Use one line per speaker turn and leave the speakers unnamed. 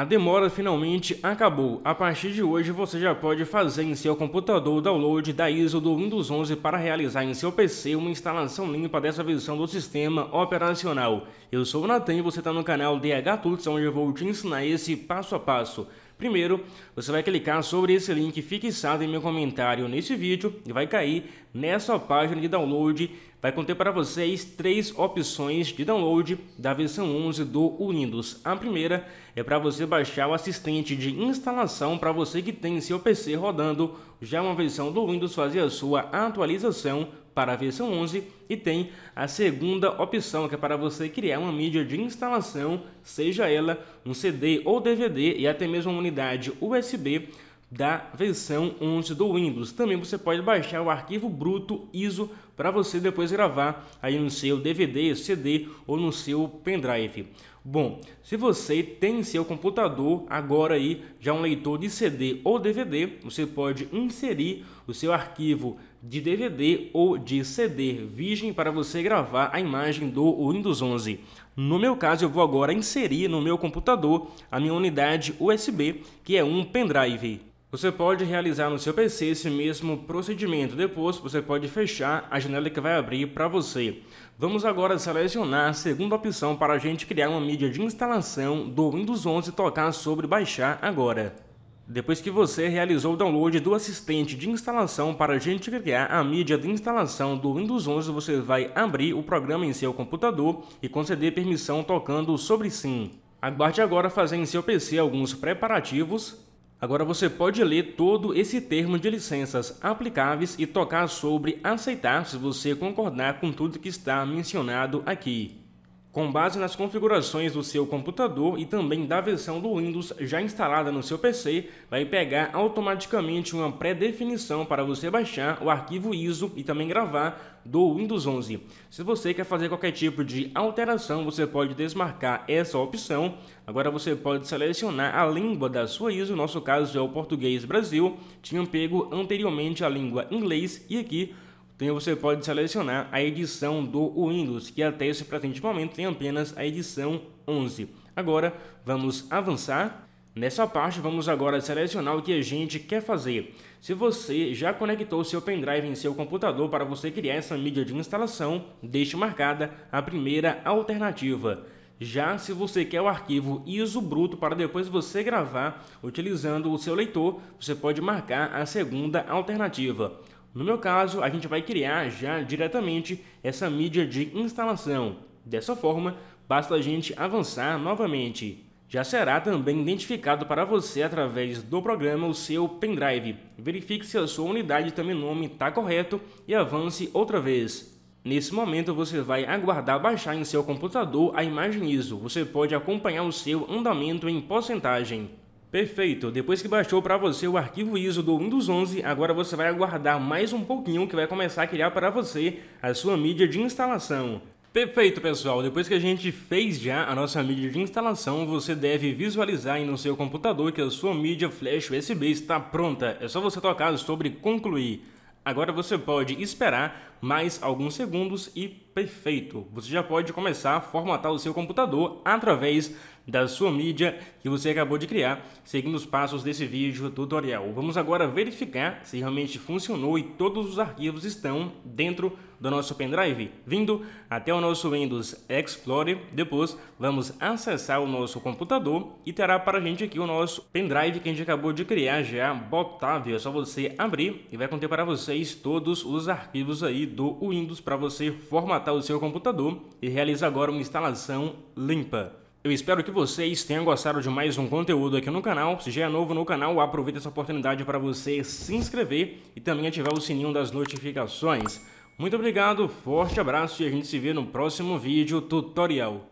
A demora finalmente acabou. A partir de hoje você já pode fazer em seu computador o download da ISO do Windows 11 para realizar em seu PC uma instalação limpa dessa versão do sistema operacional. Eu sou o Natan e você está no canal DH Tuts, onde eu vou te ensinar esse passo a passo. Primeiro, você vai clicar sobre esse link fixado em meu comentário nesse vídeo e vai cair Nessa página de download vai conter para vocês três opções de download da versão 11 do Windows. A primeira é para você baixar o assistente de instalação para você que tem seu PC rodando já uma versão do Windows fazer a sua atualização para a versão 11 e tem a segunda opção que é para você criar uma mídia de instalação, seja ela um CD ou DVD e até mesmo uma unidade USB da versão 11 do Windows. Também você pode baixar o arquivo bruto ISO para você depois gravar aí no seu DVD, CD ou no seu pendrive. Bom, se você tem em seu computador agora aí já um leitor de CD ou DVD, você pode inserir o seu arquivo de DVD ou de CD virgem para você gravar a imagem do Windows 11. No meu caso, eu vou agora inserir no meu computador a minha unidade USB, que é um pendrive. Você pode realizar no seu PC esse mesmo procedimento. Depois você pode fechar a janela que vai abrir para você. Vamos agora selecionar a segunda opção para a gente criar uma mídia de instalação do Windows 11 e tocar sobre baixar agora. Depois que você realizou o download do assistente de instalação para a gente criar a mídia de instalação do Windows 11, você vai abrir o programa em seu computador e conceder permissão tocando sobre sim. Aguarde agora fazer em seu PC alguns preparativos Agora você pode ler todo esse termo de licenças aplicáveis e tocar sobre aceitar se você concordar com tudo que está mencionado aqui. Com base nas configurações do seu computador e também da versão do Windows já instalada no seu PC, vai pegar automaticamente uma pré-definição para você baixar o arquivo ISO e também gravar do Windows 11. Se você quer fazer qualquer tipo de alteração, você pode desmarcar essa opção. Agora você pode selecionar a língua da sua ISO, no nosso caso é o português Brasil, tinha pego anteriormente a língua inglês e aqui também então, você pode selecionar a edição do Windows, que até esse presente momento tem apenas a edição 11. Agora vamos avançar. Nessa parte vamos agora selecionar o que a gente quer fazer. Se você já conectou seu pendrive em seu computador para você criar essa mídia de instalação, deixe marcada a primeira alternativa. Já se você quer o arquivo ISO bruto para depois você gravar utilizando o seu leitor, você pode marcar a segunda alternativa. No meu caso, a gente vai criar já diretamente essa mídia de instalação. Dessa forma, basta a gente avançar novamente. Já será também identificado para você através do programa o seu pendrive. Verifique se a sua unidade também nome está correto e avance outra vez. Nesse momento você vai aguardar baixar em seu computador a imagem ISO. Você pode acompanhar o seu andamento em porcentagem. Perfeito, depois que baixou para você o arquivo ISO do 1 dos 11, agora você vai aguardar mais um pouquinho que vai começar a criar para você a sua mídia de instalação. Perfeito, pessoal. Depois que a gente fez já a nossa mídia de instalação, você deve visualizar aí no seu computador que a sua mídia flash USB está pronta. É só você tocar sobre concluir. Agora você pode esperar mais alguns segundos e perfeito. Você já pode começar a formatar o seu computador através da sua mídia que você acabou de criar, seguindo os passos desse vídeo tutorial. Vamos agora verificar se realmente funcionou e todos os arquivos estão dentro do nosso pendrive. Vindo até o nosso Windows Explorer, depois vamos acessar o nosso computador e terá para a gente aqui o nosso pendrive que a gente acabou de criar já botável. É só você abrir e vai conter para vocês todos os arquivos aí do Windows para você formatar o seu computador e realizar agora uma instalação limpa. Eu espero que vocês tenham gostado de mais um conteúdo aqui no canal. Se já é novo no canal, aproveita essa oportunidade para você se inscrever e também ativar o sininho das notificações. Muito obrigado, forte abraço e a gente se vê no próximo vídeo tutorial.